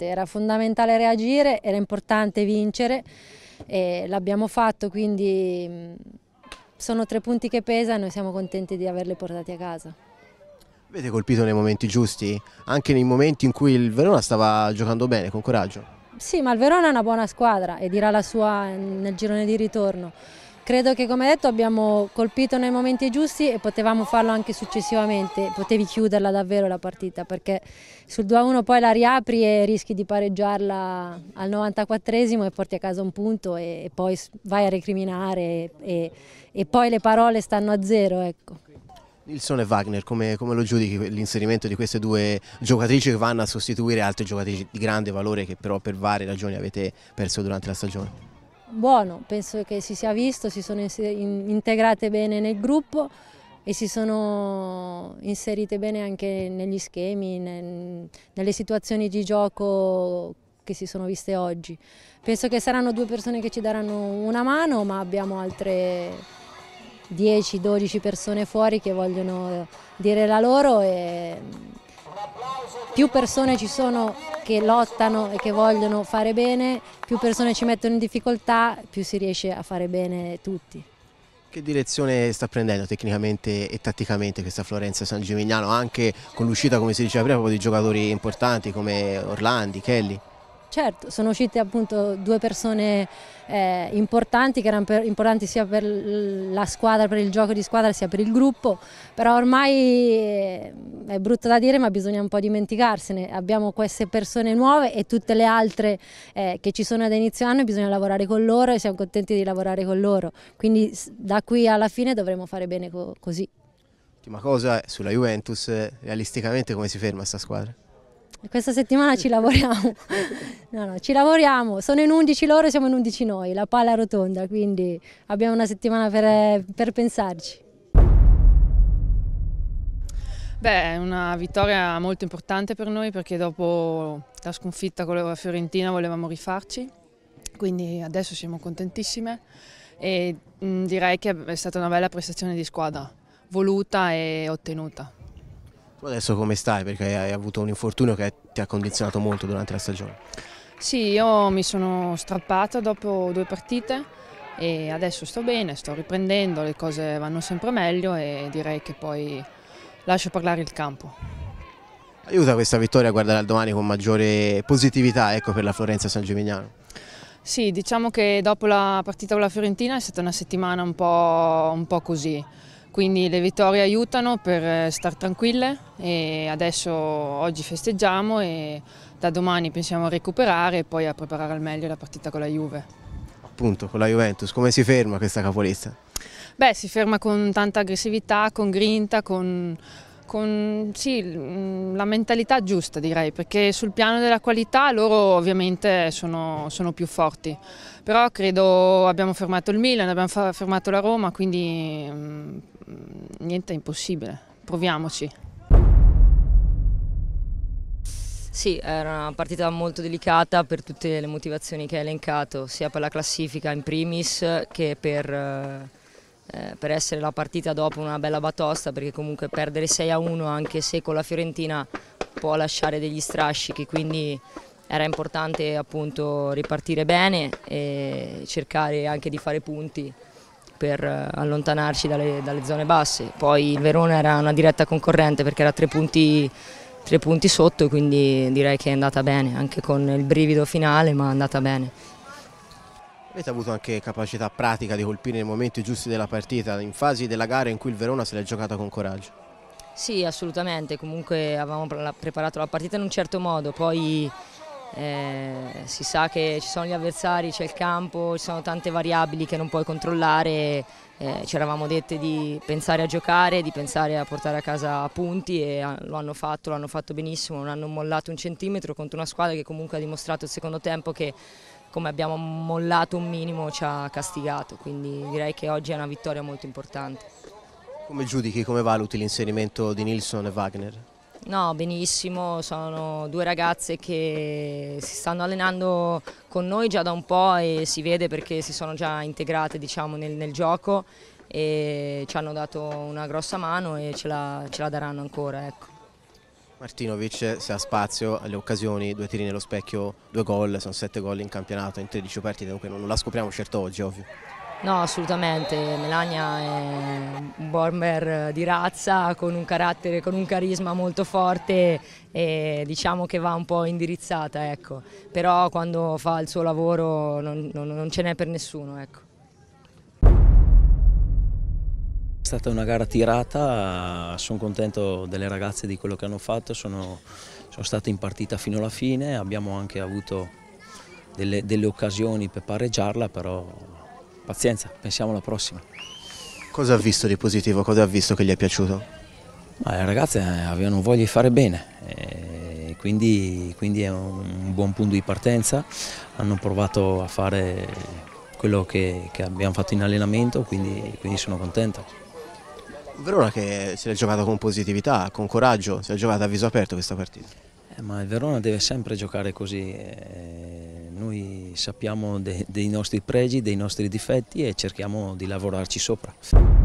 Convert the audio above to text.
Esatto, era fondamentale reagire, era importante vincere e l'abbiamo fatto, quindi sono tre punti che pesano e noi siamo contenti di averli portati a casa. Avete colpito nei momenti giusti, anche nei momenti in cui il Verona stava giocando bene, con coraggio? Sì, ma il Verona è una buona squadra e dirà la sua nel girone di ritorno. Credo che come detto abbiamo colpito nei momenti giusti e potevamo farlo anche successivamente, potevi chiuderla davvero la partita perché sul 2-1 poi la riapri e rischi di pareggiarla al 94esimo e porti a casa un punto e, poi vai a recriminare e, e poi le parole stanno a zero. Ecco. Nilsson e Wagner, come, come lo giudichi l'inserimento di queste due giocatrici che vanno a sostituire altre giocatrici di grande valore che però per varie ragioni avete perso durante la stagione? buono, penso che si sia visto, si sono integrate bene nel gruppo e si sono inserite bene anche negli schemi, nelle situazioni di gioco che si sono viste oggi. Penso che saranno due persone che ci daranno una mano, ma abbiamo altre 10-12 persone fuori che vogliono eh, dire la loro e più persone ci sono che lottano e che vogliono fare bene, più persone ci mettono in difficoltà, più si riesce a fare bene tutti. Che direzione sta prendendo tecnicamente e tatticamente questa Florenza San Gimignano, anche con l'uscita, come si diceva prima, di giocatori importanti come Orlandi, Kelly? Certo, sono uscite appunto due persone eh, importanti, che erano per, importanti sia per la squadra, per il gioco di squadra, sia per il gruppo, però ormai eh, è brutto da dire ma bisogna un po' dimenticarsene, abbiamo queste persone nuove e tutte le altre eh, che ci sono ad inizio anno bisogna lavorare con loro e siamo contenti di lavorare con loro, quindi da qui alla fine dovremo fare bene co così. Ultima cosa sulla Juventus, eh, realisticamente come si ferma questa squadra? Questa settimana ci lavoriamo, no, no, ci lavoriamo, sono in 11 loro e siamo in 11 noi, la palla è rotonda, quindi abbiamo una settimana per, per pensarci. Beh, è una vittoria molto importante per noi perché dopo la sconfitta con la Fiorentina volevamo rifarci, quindi adesso siamo contentissime e mm, direi che è stata una bella prestazione di squadra, voluta e ottenuta. Tu adesso come stai? Perché hai avuto un infortunio che ti ha condizionato molto durante la stagione. Sì, io mi sono strappata dopo due partite e adesso sto bene, sto riprendendo, le cose vanno sempre meglio e direi che poi lascio parlare il campo. Aiuta questa vittoria a guardare al domani con maggiore positività ecco, per la Florenza San Gimignano? Sì, diciamo che dopo la partita con la Fiorentina è stata una settimana un po', un po così quindi le vittorie aiutano per eh, star tranquille e adesso oggi festeggiamo e da domani pensiamo a recuperare e poi a preparare al meglio la partita con la Juve. Appunto, con la Juventus, come si ferma questa capolista? Beh, si ferma con tanta aggressività, con grinta, con, con sì, mm, la mentalità giusta direi, perché sul piano della qualità loro ovviamente sono, sono più forti, però credo abbiamo fermato il Milan, abbiamo fermato la Roma, quindi mm, Mm, niente è impossibile, proviamoci. Sì, era una partita molto delicata per tutte le motivazioni che hai elencato, sia per la classifica in primis che per, eh, eh per essere la partita dopo una bella batosta, perché comunque perdere 6 a 1 anche se con la Fiorentina può lasciare degli strascichi, quindi era importante appunto ripartire bene e cercare anche di fare punti per eh, allontanarci dalle, dalle, zone basse. Poi il Verona era una diretta concorrente perché era tre punti, tre punti sotto, quindi direi che è andata bene, anche con il brivido finale, ma è andata bene. Avete avuto anche capacità pratica di colpire nei momenti giusti della partita, in fasi della gara in cui il Verona se l'è giocata con coraggio? Sì, assolutamente, comunque avevamo preparato la partita in un certo modo, poi eh, si sa che ci sono gli avversari, c'è il campo, ci sono tante variabili che non puoi controllare. Eh, ci eravamo dette di pensare a giocare, di pensare a portare a casa punti e ah, lo hanno fatto, lo hanno fatto benissimo, non hanno mollato un centimetro contro una squadra che comunque ha dimostrato il secondo tempo che come abbiamo mollato un minimo ci ha castigato, quindi direi che oggi è una vittoria molto importante. Come giudichi, come valuti l'inserimento di Nilsson e Wagner? No, benissimo, sono due ragazze che si stanno allenando con noi già da un po' e si vede perché si sono già integrate diciamo, nel, nel, gioco e ci hanno dato una grossa mano e ce la, ce la daranno ancora. Ecco. Martinovic se ha spazio alle occasioni, due tiri nello specchio, due gol, sono sette gol in campionato in 13 partite, dunque non la scopriamo certo oggi ovvio. No, assolutamente. Melania è un bomber di razza con un carattere, con un carisma molto forte e diciamo che va un po' indirizzata, ecco. Però quando fa il suo lavoro non, non, non ce n'è per nessuno, ecco. È stata una gara tirata, sono contento delle ragazze di quello che hanno fatto, sono, sono state in partita fino alla fine, abbiamo anche avuto delle, delle occasioni per pareggiarla, però pazienza, pensiamo alla prossima. Cosa ha visto di positivo? Cosa ha visto che gli è piaciuto? Ma le ragazze eh, avevano voglia di fare bene, eh, quindi, quindi, è un buon punto di partenza, hanno provato a fare quello che, che abbiamo fatto in allenamento, quindi, quindi sono contento. Verona che si è giocata con positività, con coraggio, si è giocata a viso aperto questa partita. Eh, ma il Verona deve sempre giocare così. Eh, noi sappiamo de dei nostri pregi, dei nostri difetti e cerchiamo di lavorarci sopra.